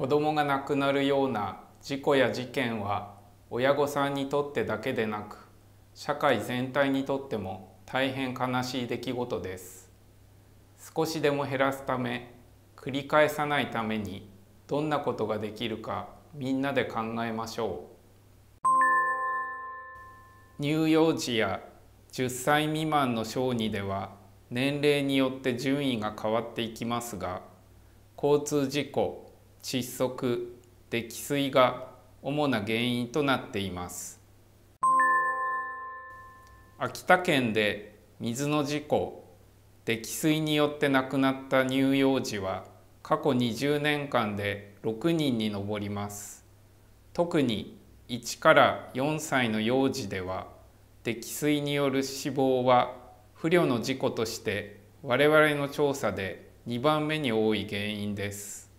子どもが亡くなるような事故や事件は親御さんにとってだけでなく社会全体にとっても大変悲しい出来事です少しでも減らすため繰り返さないためにどんなことができるかみんなで考えましょう乳幼児や10歳未満の小児では年齢によって順位が変わっていきますが交通事故窒息溺水が主な原因となっています秋田県で水の事故溺水によって亡くなった乳幼児は過去20年間で6人に上ります特に1から4歳の幼児では溺水による死亡は不慮の事故として我々の調査で2番目に多い原因です。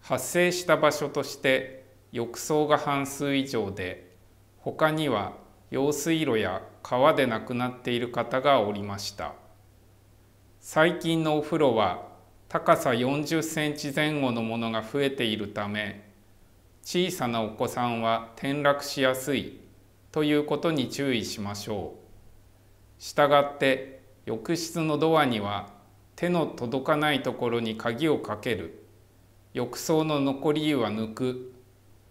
発生した場所として浴槽が半数以上で他には用水路や川で亡くなっている方がおりました最近のお風呂は高さ40センチ前後のものが増えているため小さなお子さんは転落しやすいということに注意しましょうしたがって浴室のドアには手の届かないところに鍵をかける浴槽の残り湯は抜く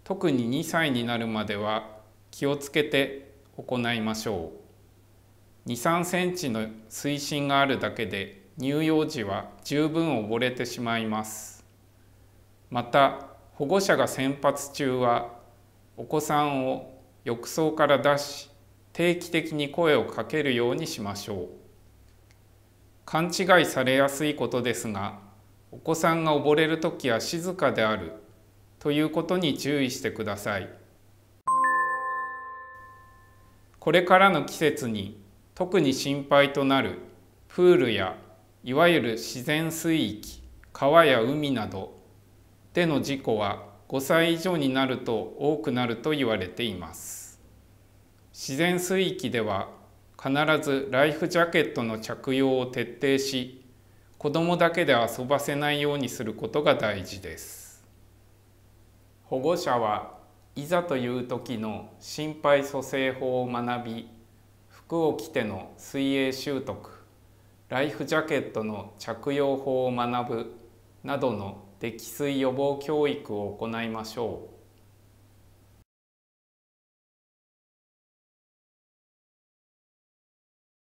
特に2歳になるまでは気をつけて行いましょう23センチの水深があるだけで乳幼児は十分溺れてしまいますまた保護者が先発中はお子さんを浴槽から出し定期的に声をかけるようにしましょう勘違いされやすいことですがお子さんが溺れる時は静かであるということに注意してくださいこれからの季節に特に心配となるプールやいわゆる自然水域川や海などでの事故は5歳以上になると多くなると言われています自然水域では必ずライフジャケットの着用を徹底し子どもだけで遊ばせないようにすることが大事です保護者はいざという時の心肺蘇生法を学び服を着ての水泳習得ライフジャケットの着用法を学ぶなどの溺水予防教育を行いましょう。